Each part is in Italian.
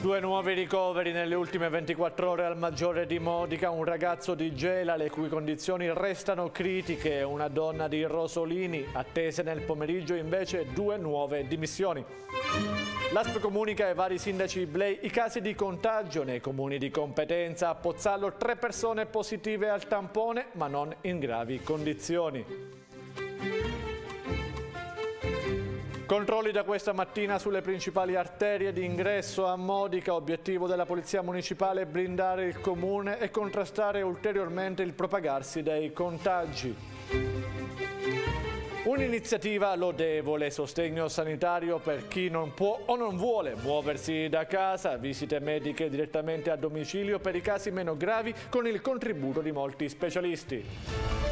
Due nuovi ricoveri nelle ultime 24 ore al Maggiore di Modica, un ragazzo di Gela le cui condizioni restano critiche e una donna di Rosolini, attese nel pomeriggio invece due nuove dimissioni. L'ASP comunica ai vari sindaci Blei i casi di contagio nei comuni di competenza. A Pozzallo tre persone positive al tampone ma non in gravi condizioni. Controlli da questa mattina sulle principali arterie di ingresso a Modica, obiettivo della Polizia Municipale è blindare il comune e contrastare ulteriormente il propagarsi dei contagi. Un'iniziativa lodevole, sostegno sanitario per chi non può o non vuole muoversi da casa, visite mediche direttamente a domicilio per i casi meno gravi con il contributo di molti specialisti.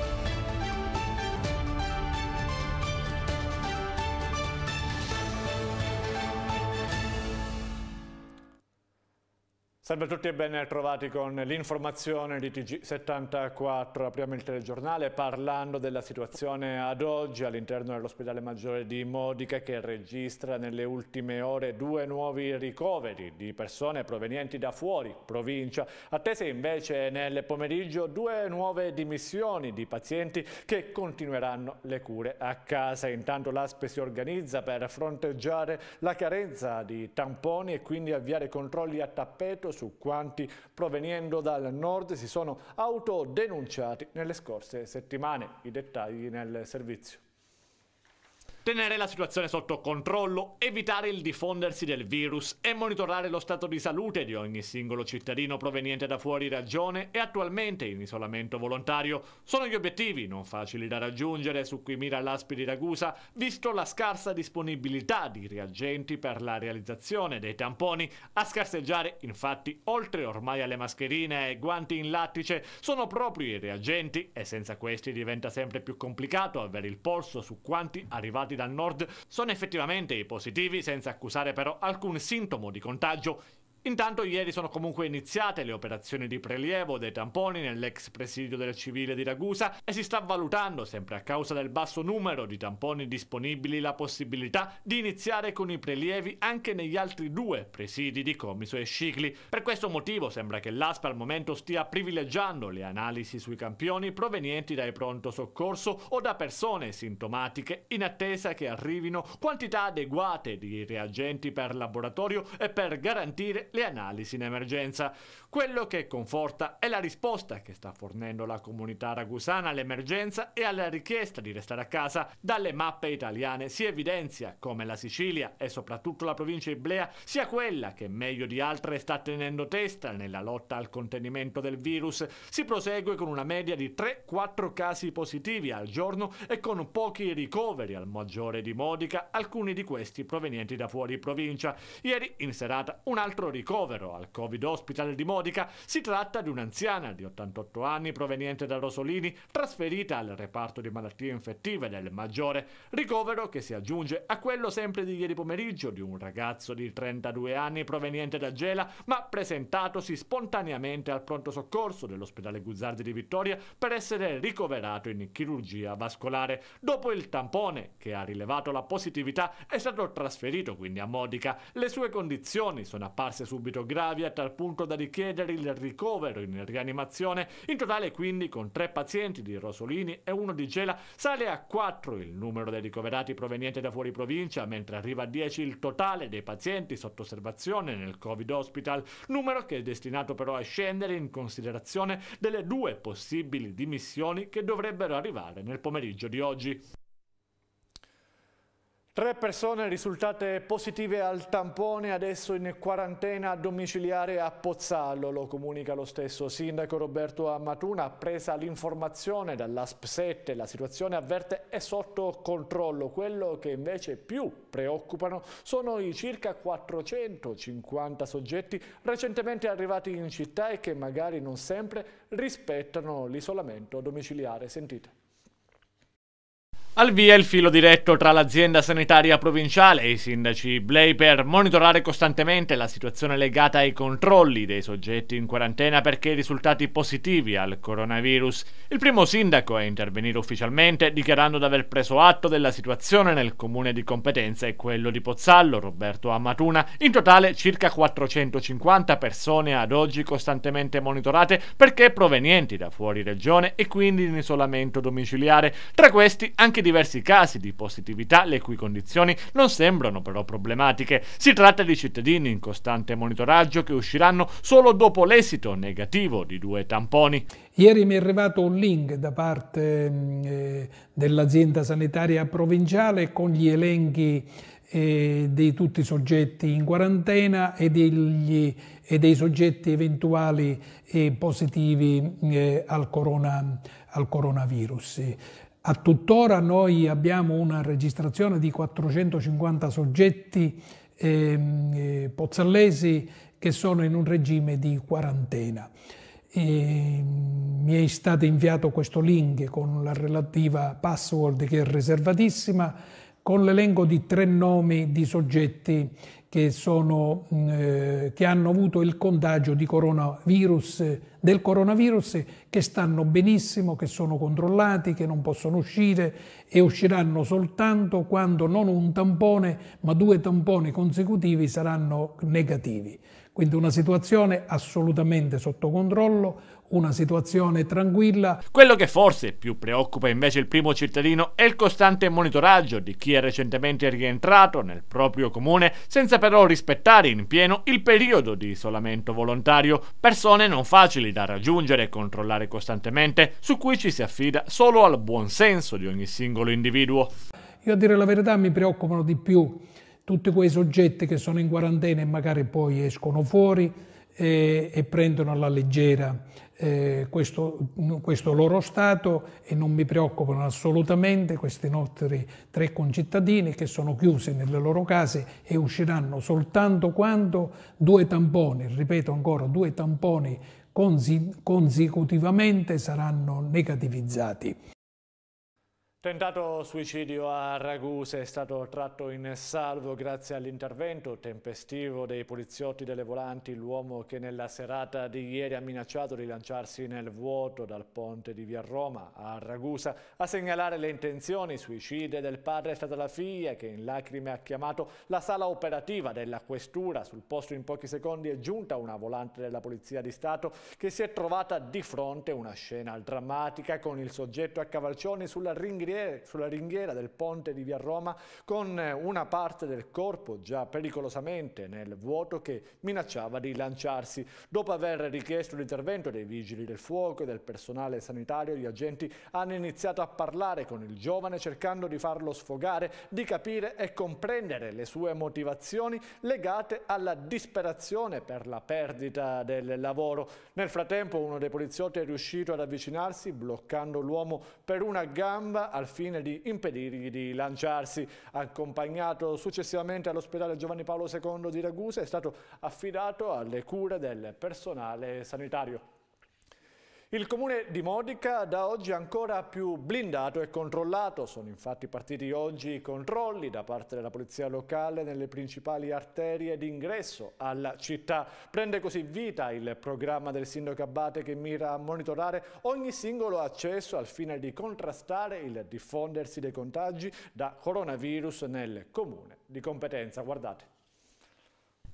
Salve a tutti e ben trovati con l'informazione di TG74. Apriamo il telegiornale parlando della situazione ad oggi all'interno dell'ospedale maggiore di Modica che registra nelle ultime ore due nuovi ricoveri di persone provenienti da fuori provincia. Attese invece nel pomeriggio due nuove dimissioni di pazienti che continueranno le cure a casa. Intanto l'ASPE si organizza per fronteggiare la carenza di tamponi e quindi avviare controlli a tappeto su quanti provenendo dal nord si sono autodenunciati nelle scorse settimane. I dettagli nel servizio tenere la situazione sotto controllo, evitare il diffondersi del virus e monitorare lo stato di salute di ogni singolo cittadino proveniente da fuori ragione e attualmente in isolamento volontario sono gli obiettivi non facili da raggiungere su cui mira l'Aspi di Ragusa, visto la scarsa disponibilità di reagenti per la realizzazione dei tamponi, a scarseggiare infatti oltre ormai alle mascherine e guanti in lattice sono proprio i reagenti e senza questi diventa sempre più complicato avere il polso su quanti arrivati dal nord sono effettivamente positivi senza accusare però alcun sintomo di contagio Intanto ieri sono comunque iniziate le operazioni di prelievo dei tamponi nell'ex presidio del civile di Ragusa e si sta valutando, sempre a causa del basso numero di tamponi disponibili, la possibilità di iniziare con i prelievi anche negli altri due presidi di Comiso e Scicli. Per questo motivo sembra che l'ASPA al momento stia privilegiando le analisi sui campioni provenienti dai pronto soccorso o da persone sintomatiche in attesa che arrivino quantità adeguate di reagenti per laboratorio e per garantire le analisi in emergenza. Quello che conforta è la risposta che sta fornendo la comunità ragusana all'emergenza e alla richiesta di restare a casa. Dalle mappe italiane si evidenzia come la Sicilia e soprattutto la provincia iblea sia quella che meglio di altre sta tenendo testa nella lotta al contenimento del virus. Si prosegue con una media di 3-4 casi positivi al giorno e con pochi ricoveri al maggiore di Modica, alcuni di questi provenienti da fuori provincia. Ieri in serata un altro ricovero al Covid Hospital di Modica, si tratta di un'anziana di 88 anni proveniente da Rosolini, trasferita al reparto di malattie infettive del Maggiore, ricovero che si aggiunge a quello sempre di ieri pomeriggio di un ragazzo di 32 anni proveniente da Gela, ma presentatosi spontaneamente al pronto soccorso dell'ospedale Guzzardi di Vittoria per essere ricoverato in chirurgia vascolare. Dopo il tampone che ha rilevato la positività è stato trasferito quindi a Modica. Le sue condizioni sono apparse subito gravi a tal punto da richiedere il ricovero in rianimazione. In totale quindi con tre pazienti di Rosolini e uno di Gela sale a quattro il numero dei ricoverati provenienti da fuori provincia, mentre arriva a dieci il totale dei pazienti sotto osservazione nel Covid Hospital, numero che è destinato però a scendere in considerazione delle due possibili dimissioni che dovrebbero arrivare nel pomeriggio di oggi. Tre persone risultate positive al tampone, adesso in quarantena domiciliare a Pozzallo, lo comunica lo stesso sindaco Roberto Amatuna, presa l'informazione dall'ASP 7, la situazione avverte è sotto controllo, quello che invece più preoccupano sono i circa 450 soggetti recentemente arrivati in città e che magari non sempre rispettano l'isolamento domiciliare, sentite. Al via il filo diretto tra l'azienda sanitaria provinciale e i sindaci Blei per monitorare costantemente la situazione legata ai controlli dei soggetti in quarantena perché risultati positivi al coronavirus. Il primo sindaco a intervenire ufficialmente dichiarando di aver preso atto della situazione nel comune di competenza è quello di Pozzallo, Roberto Amatuna. In totale circa 450 persone ad oggi costantemente monitorate perché provenienti da fuori regione e quindi in isolamento domiciliare. Tra questi anche di diversi casi di positività le cui condizioni non sembrano però problematiche. Si tratta di cittadini in costante monitoraggio che usciranno solo dopo l'esito negativo di due tamponi. Ieri mi è arrivato un link da parte mm, eh, dell'azienda sanitaria provinciale con gli elenchi eh, di tutti i soggetti in quarantena e, degli, e dei soggetti eventuali eh, positivi eh, al, corona, al, coronavirus. A tuttora noi abbiamo una registrazione di 450 soggetti ehm, eh, pozzallesi che sono in un regime di quarantena. E ehm, mi è stato inviato questo link con la relativa password che è riservatissima con l'elenco di tre nomi di soggetti che, sono, mm, eh, che, hanno avuto il contagio coronavirus, del coronavirus, che stanno benissimo, che sono controllati, che non possono uscire e usciranno soltanto quando non un tampone, ma due tamponi consecutivi saranno negativi. Quindi una situazione assolutamente sotto controllo, una situazione tranquilla. Quello che forse più preoccupa invece il primo cittadino è il costante monitoraggio di chi è recentemente rientrato nel proprio comune senza però rispettare in pieno il periodo di isolamento volontario, persone non facili da raggiungere e controllare costantemente, su cui ci si affida solo al buon senso di ogni singolo individuo. Io a dire la verità mi preoccupano di più tutti quei soggetti che sono in quarantena e magari poi escono fuori e, eh, e prendono alla leggera eh, questo, questo, loro stato e non mi preoccupano assolutamente questi nostri tre concittadini che sono chiusi nelle loro case e usciranno soltanto quando due tamponi, ripeto ancora, due tamponi consecutivamente saranno negativizzati. Tentato suicidio a Ragusa è stato tratto in salvo grazie all'intervento tempestivo dei poliziotti delle volanti, l'uomo che nella serata di ieri ha minacciato di lanciarsi nel vuoto dal ponte di via Roma a Ragusa a segnalare le intenzioni suicide del padre è stata la figlia che in lacrime ha chiamato la sala operativa della questura. Sul posto in pochi secondi è giunta una volante della Polizia di Stato che si è trovata di fronte a una scena drammatica con il soggetto a cavalcioni sulla ringhiera eh, sulla ringhiera del ponte di Via Roma con eh, una parte del corpo già pericolosamente nel vuoto che minacciava di lanciarsi. Dopo aver richiesto l'intervento dei vigili del fuoco e del personale sanitario, gli agenti hanno iniziato a parlare con il giovane cercando di farlo sfogare, di capire e comprendere le sue motivazioni legate alla disperazione per la perdita del lavoro. Nel frattempo uno dei poliziotti è riuscito ad avvicinarsi bloccando l'uomo per una gamba al fine di impedirgli di lanciarsi. Accompagnato successivamente all'ospedale Giovanni Paolo II di Ragusa è stato affidato alle cure del personale sanitario. Il comune di Modica da oggi è ancora più blindato e controllato. Sono infatti partiti oggi i controlli da parte della polizia locale nelle principali arterie d'ingresso alla città. Prende così vita il programma del sindaco Abate che mira a monitorare ogni singolo accesso al fine di contrastare il diffondersi dei contagi da coronavirus nel comune di competenza. Guardate.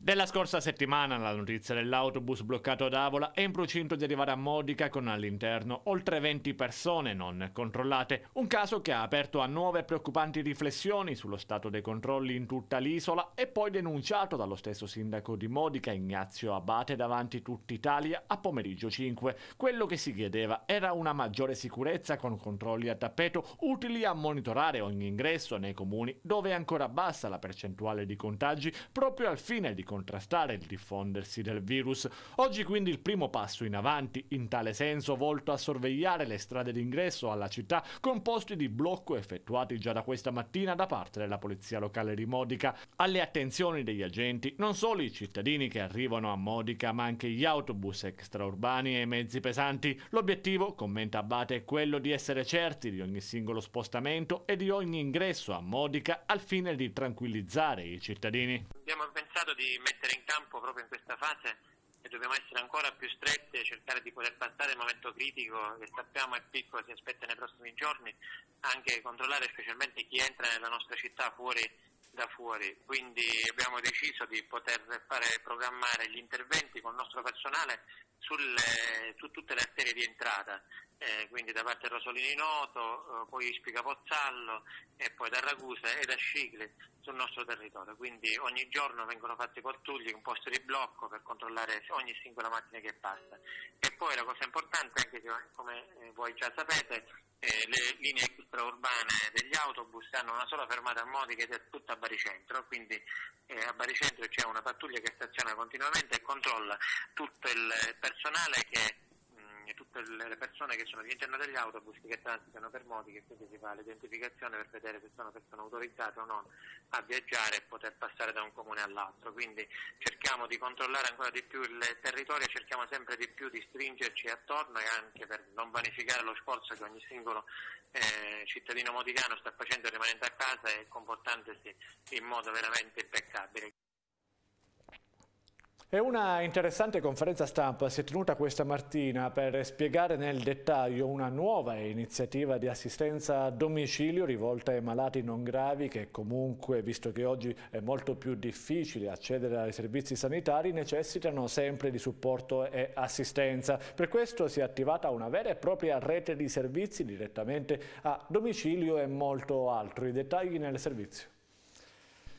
Della scorsa settimana la notizia dell'autobus bloccato ad Avola è in procinto di arrivare a Modica con all'interno oltre 20 persone non controllate, un caso che ha aperto a nuove preoccupanti riflessioni sullo stato dei controlli in tutta l'isola e poi denunciato dallo stesso sindaco di Modica Ignazio Abate davanti tutta Italia a pomeriggio 5. Quello che si chiedeva era una maggiore sicurezza con controlli a tappeto utili a monitorare ogni ingresso nei comuni dove è ancora bassa la percentuale di contagi proprio al fine di controllare contrastare il diffondersi del virus. Oggi quindi il primo passo in avanti, in tale senso volto a sorvegliare le strade d'ingresso alla città con posti di blocco effettuati già da questa mattina da parte della polizia locale di Modica. Alle attenzioni degli agenti non solo i cittadini che arrivano a Modica ma anche gli autobus extraurbani e i mezzi pesanti. L'obiettivo, commenta Abate, è quello di essere certi di ogni singolo spostamento e di ogni ingresso a Modica al fine di tranquillizzare i cittadini abbiamo pensato di mettere in campo proprio in questa fase e dobbiamo essere ancora più stretti e cercare di poter passare il momento critico che sappiamo è piccolo, si aspetta nei prossimi giorni, anche controllare specialmente chi entra nella nostra città fuori da fuori. Quindi abbiamo deciso di poter fare, programmare gli interventi con il nostro personale sulle, eh, su tutte le arterie di entrata, eh, quindi da parte del Rosolini Noto, eh, poi Ispica Pozzallo e poi da Ragusa e da Scicli sul nostro territorio. Quindi ogni giorno vengono fatti pattugli un posto di blocco per controllare ogni singola macchina che passa. E poi la cosa importante, anche se eh, come eh, voi già sapete, le linee extraurbane degli autobus hanno una sola fermata a Modica ed è tutta a Baricentro, quindi a Baricentro c'è una pattuglia che staziona continuamente e controlla tutto il percorso personale che mh, mm, tutte le persone che sono all'interno degli autobus che transitano per modi che quindi si fa l'identificazione per vedere se sono persone autorizzate o no a viaggiare e poter passare da un comune all'altro quindi cerchiamo di controllare ancora di più il territorio cerchiamo sempre di più di stringerci attorno e anche per non vanificare lo sforzo che ogni singolo eh, cittadino modicano sta facendo rimanendo a casa e comportandosi in modo veramente impeccabile e una interessante conferenza stampa si è tenuta questa mattina per spiegare nel dettaglio una nuova iniziativa di assistenza a domicilio rivolta ai malati non gravi che comunque, visto che oggi è molto più difficile accedere ai servizi sanitari, necessitano sempre di supporto e assistenza. Per questo si è attivata una vera e propria rete di servizi direttamente a domicilio e molto altro. I dettagli nel servizio.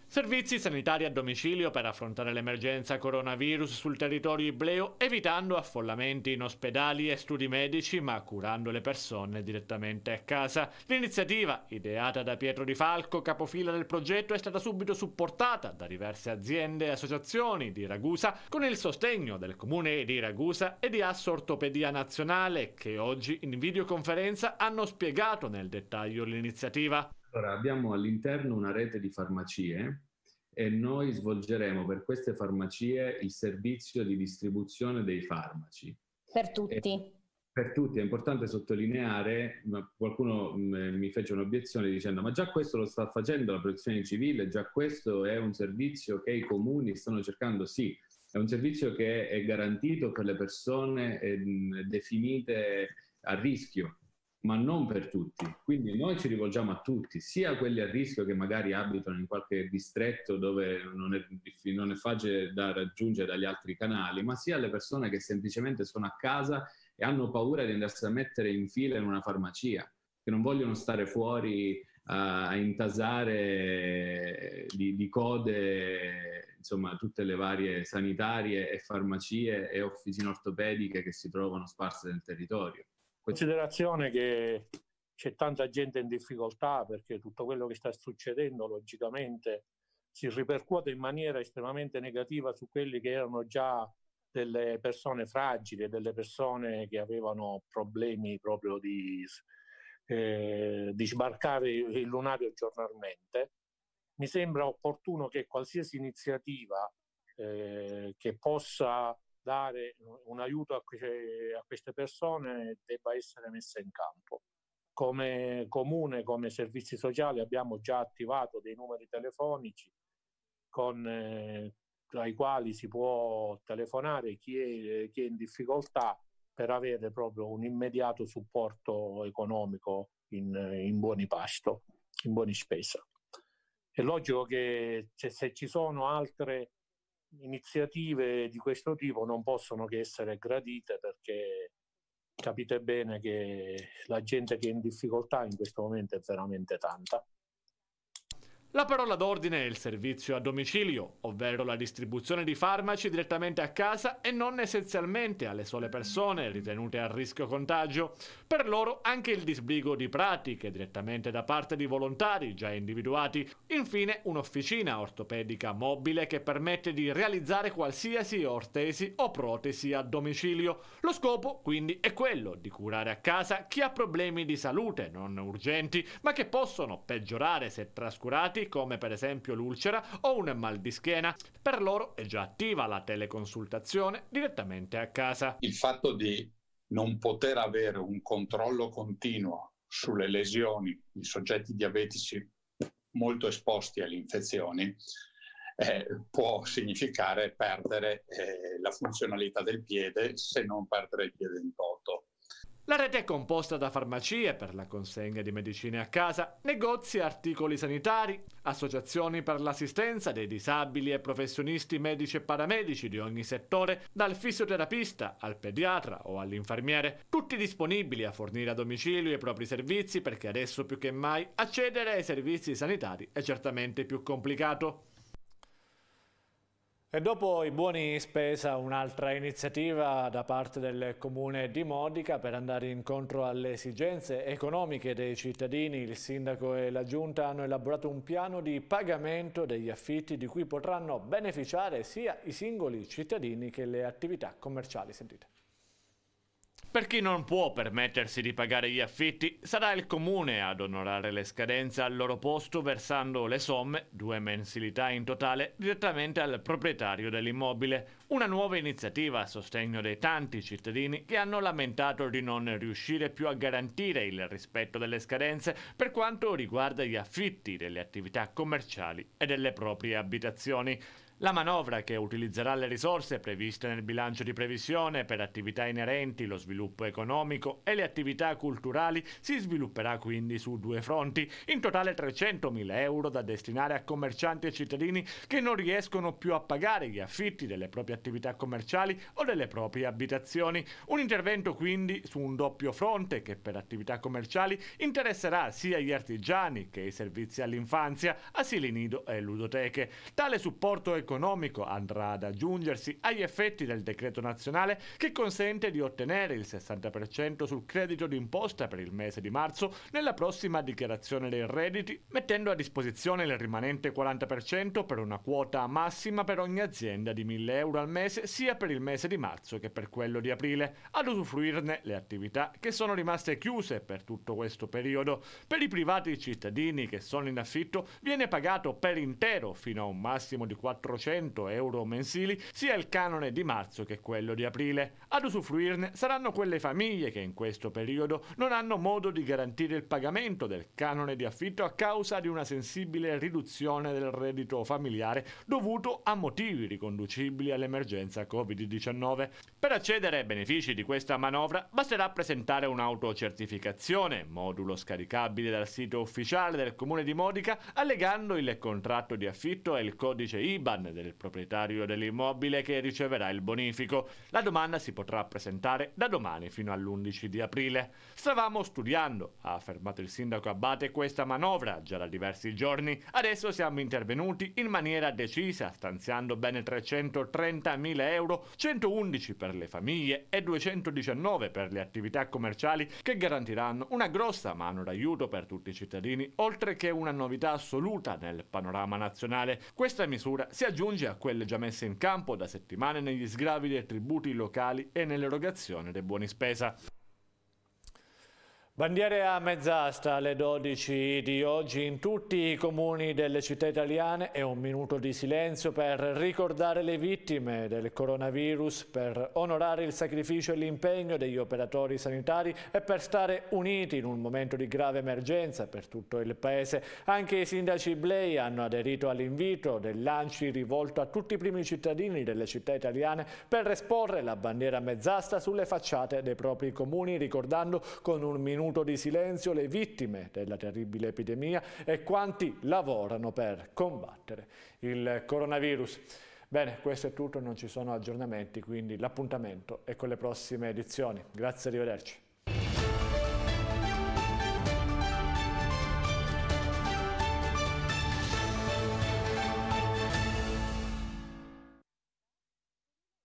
Servizi sanitari a domicilio per affrontare l'emergenza coronavirus sul territorio ibleo, evitando affollamenti in ospedali e studi medici, ma curando le persone direttamente a casa. L'iniziativa, ideata da Pietro Di Falco, capofila del progetto, è stata subito supportata da diverse aziende e associazioni di Ragusa, con il sostegno del Comune di Ragusa e di Assortopedia Nazionale, che oggi in videoconferenza hanno spiegato nel dettaglio l'iniziativa. Allora, abbiamo all'interno una rete di farmacie e noi svolgeremo per queste farmacie il servizio di distribuzione dei farmaci. Per tutti. E per tutti è importante sottolineare, qualcuno mm, mi fece un'obiezione dicendo ma già questo lo sta facendo la protezione civile, già questo è un servizio che i comuni stanno cercando, sì, è un servizio che è garantito per le persone ehm, definite a rischio, ma non per tutti. Quindi noi ci rivolgiamo a tutti, sia quelli a rischio che magari abitano in qualche distretto dove non è, non è, facile da raggiungere dagli altri canali, ma sia alle persone che semplicemente sono a casa e hanno paura di andarsi a mettere in fila in una farmacia, che non vogliono stare fuori a, a intasare di, di code insomma, tutte le varie sanitarie e farmacie e officine ortopediche che si trovano sparse nel territorio. Considerazione che c'è tanta gente in difficoltà perché tutto quello che sta succedendo logicamente si ripercuote in maniera estremamente negativa su quelli che erano già delle persone fragili, delle persone che avevano problemi proprio di, eh, di sbarcare il lunario giornalmente. Mi sembra opportuno che qualsiasi iniziativa eh, che possa dare un aiuto a, que- a queste persone debba essere messa in campo. Come comune, come servizi sociali abbiamo già attivato dei numeri telefonici con, eh, ai quali si può telefonare chi è, chi è, in difficoltà per avere proprio un immediato supporto economico in, in buoni pasto, in buoni spesa. È logico che se, se ci sono altre iniziative di questo tipo non possono che essere gradite perché capite bene che la gente che è in difficoltà in questo momento è veramente tanta la parola d'ordine è il servizio a domicilio, ovvero la distribuzione di farmaci direttamente a casa e non essenzialmente alle sole persone ritenute a rischio contagio. Per loro anche il disbrigo di pratiche direttamente da parte di volontari già individuati. Infine un'officina ortopedica mobile che permette di realizzare qualsiasi ortesi o protesi a domicilio. Lo scopo quindi è quello di curare a casa chi ha problemi di salute non urgenti ma che possono peggiorare se trascurati come per esempio l'ulcera o un mal di schiena. Per loro è già attiva la teleconsultazione direttamente a casa. Il fatto di non poter avere un controllo continuo sulle lesioni di soggetti diabetici molto esposti alle infezioni eh, può significare perdere eh, la funzionalità del piede se non perdere il piede in toto. La rete è composta da farmacie per la consegna di medicine a casa, negozi e articoli sanitari, associazioni per l'assistenza dei disabili e professionisti medici e paramedici di ogni settore, dal fisioterapista al pediatra o all'infermiere, tutti disponibili a fornire a domicilio i propri servizi perché adesso più che mai accedere ai servizi sanitari è certamente più complicato. E dopo i buoni spesa un'altra iniziativa da parte del comune di Modica per andare incontro alle esigenze economiche dei cittadini. Il sindaco e la giunta hanno elaborato un piano di pagamento degli affitti di cui potranno beneficiare sia i singoli cittadini che le attività commerciali. Sentite. Per chi non può permettersi di pagare gli affitti, sarà il comune ad onorare le scadenze al loro posto versando le somme, due mensilità in totale, direttamente al proprietario dell'immobile. Una nuova iniziativa a sostegno dei tanti cittadini che hanno lamentato di non riuscire più a garantire il rispetto delle scadenze per quanto riguarda gli affitti delle attività commerciali e delle proprie abitazioni. La manovra, che utilizzerà le risorse previste nel bilancio di previsione per attività inerenti lo sviluppo economico e le attività culturali, si svilupperà quindi su due fronti, in totale 300.000 euro da destinare a commercianti e cittadini che non riescono più a pagare gli affitti delle proprie attività commerciali o delle proprie abitazioni. Un intervento quindi su un doppio fronte che per attività commerciali interesserà sia gli artigiani che i servizi all'infanzia, asili nido e ludoteche. Tale supporto economico economico andrà ad aggiungersi agli effetti del decreto nazionale che consente di ottenere il 60% sul credito d'imposta per il mese di marzo nella prossima dichiarazione dei redditi, mettendo a disposizione il rimanente 40% per una quota massima per ogni azienda di 1000 euro al mese sia per il mese di marzo che per quello di aprile, ad usufruirne le attività che sono rimaste chiuse per tutto questo periodo. Per i privati cittadini che sono in affitto viene pagato per intero fino a un massimo di 4 400 euro mensili sia il canone di marzo che quello di aprile. Ad usufruirne saranno quelle famiglie che in questo periodo non hanno modo di garantire il pagamento del canone di affitto a causa di una sensibile riduzione del reddito familiare dovuto a motivi riconducibili all'emergenza Covid-19. Per accedere ai benefici di questa manovra basterà presentare un'autocertificazione, modulo scaricabile dal sito ufficiale del Comune di Modica, allegando il contratto di affitto e il codice IBAN domande del proprietario dell'immobile che riceverà il bonifico. La domanda si potrà presentare da domani fino all'11 di aprile. Stavamo studiando, ha affermato il sindaco Abate, questa manovra già da diversi giorni. Adesso siamo intervenuti in maniera decisa, stanziando bene 330.000 euro, 111 per le famiglie e 219 per le attività commerciali che garantiranno una grossa mano d'aiuto per tutti i cittadini, oltre che una novità assoluta nel panorama nazionale. Questa misura si aggiunge aggiunge a quelle già messe in campo da settimane negli sgravi dei tributi locali e nell'erogazione dei buoni spesa. Bandiere a mezz'asta alle 12 di oggi in tutti i comuni delle città italiane e un minuto di silenzio per ricordare le vittime del coronavirus, per onorare il sacrificio e l'impegno degli operatori sanitari e per stare uniti in un momento di grave emergenza per tutto il Paese. Anche i sindaci Blei hanno aderito all'invito del dell'ANCI rivolto a tutti i primi cittadini delle città italiane per esporre la bandiera a mezz'asta sulle facciate dei propri comuni ricordando con un minuto minuto di silenzio le vittime della terribile epidemia e quanti lavorano per combattere il coronavirus. Bene, questo è tutto, non ci sono aggiornamenti, quindi l'appuntamento è con le prossime edizioni. Grazie, arrivederci.